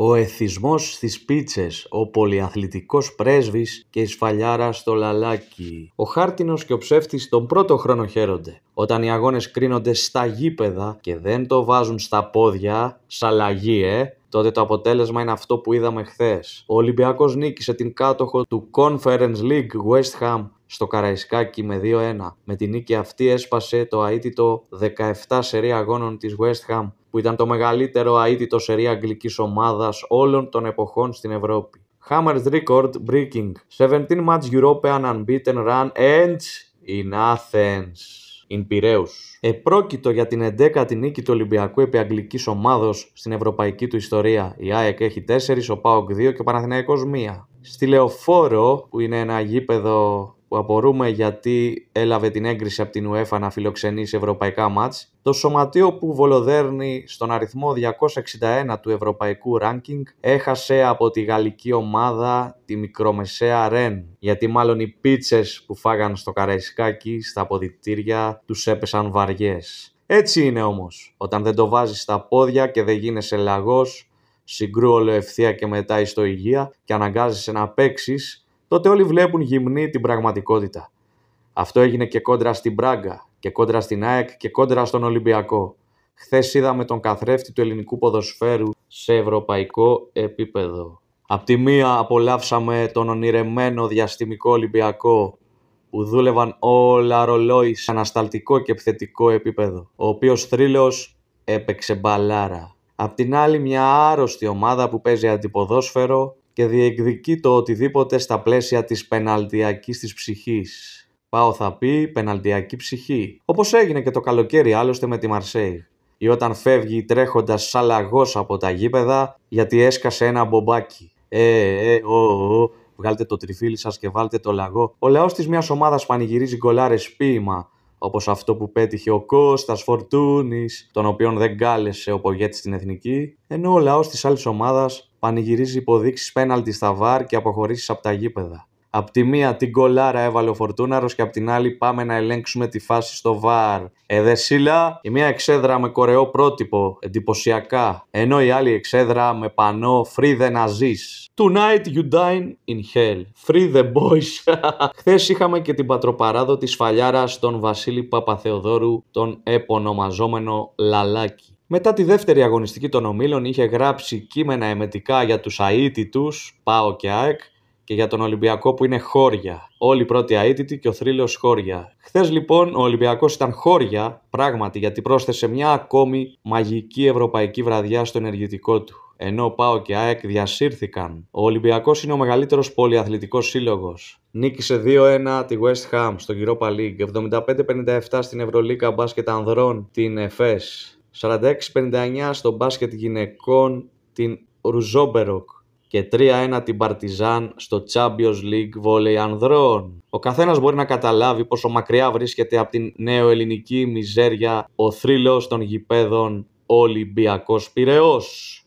Ο εθισμός στις πίτσες, ο πολυαθλητικός πρέσβης και η σφαλιάρα στο λαλάκι. Ο χάρτινος και ο ψεύτης τον πρώτο χρόνο χαίρονται. Όταν οι αγώνες κρίνονται στα γήπεδα και δεν το βάζουν στα πόδια, σαλαγή ε, τότε το αποτέλεσμα είναι αυτό που είδαμε χθες. Ο Ολυμπιακός νίκησε την κάτοχο του Conference League West Ham στο Καραϊσκάκι με 2-1. Με την νίκη αυτή έσπασε το αίτητο 17 σερία αγώνων της West Ham που ήταν το μεγαλύτερο αίτητο σερία αγγλικής ομάδας όλων των εποχών στην Ευρώπη. Hammers record breaking. 17 match European unbeaten run ends in Athens. In Piraeus. Επρόκειτο για την 11η νίκη του Ολυμπιακού επί αγγλικής ομάδος στην ευρωπαϊκή του ιστορία. Η ΑΕΚ έχει 4, ο ΠΑΟΚ 2 και ο Παναθηναϊκός 1. Στη Λεωφόρο, που είναι ένα γήπεδο που απορούμε γιατί έλαβε την έγκριση από την UEFA να σε ευρωπαϊκά μάτς, το σωματείο που βολοδέρνει στον αριθμό 261 του ευρωπαϊκού ranking έχασε από τη γαλλική ομάδα τη μικρομεσαία Ρεν, γιατί μάλλον οι πίτσες που φάγαν στο Καραϊσκάκι στα αποδητήρια τους έπεσαν βαριές. Έτσι είναι όμως, όταν δεν το βάζεις στα πόδια και δεν γίνεσαι λαγός, συγκρού και μετά ιστοϊγεία και αναγκάζεσαι να παίξεις τότε όλοι βλέπουν γυμνή την πραγματικότητα. Αυτό έγινε και κόντρα στην Πράγκα, και κόντρα στην ΑΕΚ και κόντρα στον Ολυμπιακό. Χθες είδαμε τον καθρέφτη του ελληνικού ποδοσφαίρου σε ευρωπαϊκό επίπεδο. Απ' τη μία απολαύσαμε τον ονειρεμένο διαστημικό Ολυμπιακό που δούλευαν όλα ρολόι σε ανασταλτικό και επιθετικό επίπεδο, ο οποίος θρύλος έπαιξε μπαλάρα. Απ' την άλλη μια άρρωστη ομάδα που παίζει αντιποδόσφαιρο και διεκδικεί το οτιδήποτε στα πλαίσια της πεναλτιακής της ψυχής. Πάω θα πει πεναλτιακή ψυχή, όπως έγινε και το καλοκαίρι άλλωστε με τη Μαρσέη ή όταν φεύγει τρέχοντας σαλαγός από τα γήπεδα γιατί έσκασε ένα μπομπάκι. Ε, ε, ο, ο, ο. βγάλτε το τριφύλι σας και βάλτε το λαγό. Ο λαός της μιας ομάδας πανηγυρίζει γκολάρες ποίημα, όπως αυτό που πέτυχε ο Κώστας Φορτούνης, τον οποίον δεν κάλεσε ο Πογέτης στην Εθνική, ενώ ο λαός της άλλης ομάδας πανηγυρίζει υποδείξεις πέναλτι στα βάρ και αποχωρήσεις από τα γήπεδα. Απ' τη μία την κολάρα έβαλε ο Φορτούναρος και απ' την άλλη πάμε να ελέγξουμε τη φάση στο βάρ. Εδεσίλα, η μία εξέδρα με κορεό πρότυπο, εντυπωσιακά, ενώ η άλλη εξέδρα με πανό Free the Nazis. Tonight you dine in hell. Free the boys. Χθες είχαμε και την τη σφαλιάρα στον Βασίλη Παπαθεοδόρου, τον επωνομαζόμενο λαλάκι. Μετά τη δεύτερη αγωνιστική των ομίλων είχε γράψει κείμενα εμετικά για τους αίτητους, ΠΑΟ και ΑΕΚ, και για τον Ολυμπιακό που είναι χώρια. Όλοι οι πρώτοι αίτητοι και ο θρύλος χώρια. Χθες λοιπόν ο Ολυμπιακός ήταν χώρια, πράγματι, γιατί πρόσθεσε μια ακόμη μαγική ευρωπαϊκή βραδιά στο ενεργητικό του. Ενώ ΠΑΟ και ΑΕΚ διασύρθηκαν. Ο Ολυμπιακός είναι ο μεγαλύτερος πολυαθλητικός σύλλογος. Νίκησε 2-1 τη West Ham στο Europa League, 75-57 στην Ευρωλίκα Μπάσκετ Ανδρών, την ΕΦΕΣ. 46-59 στο μπάσκετ γυναικών την Ρουζόμπεροκ και 3-1 την Παρτιζάν στο Champions League βόλεϊ ανδρών. Ο καθένας μπορεί να καταλάβει πόσο μακριά βρίσκεται από την νεοελληνική μιζέρια ο θρύλος των γηπέδων Ολυμπιακός Πυραιός.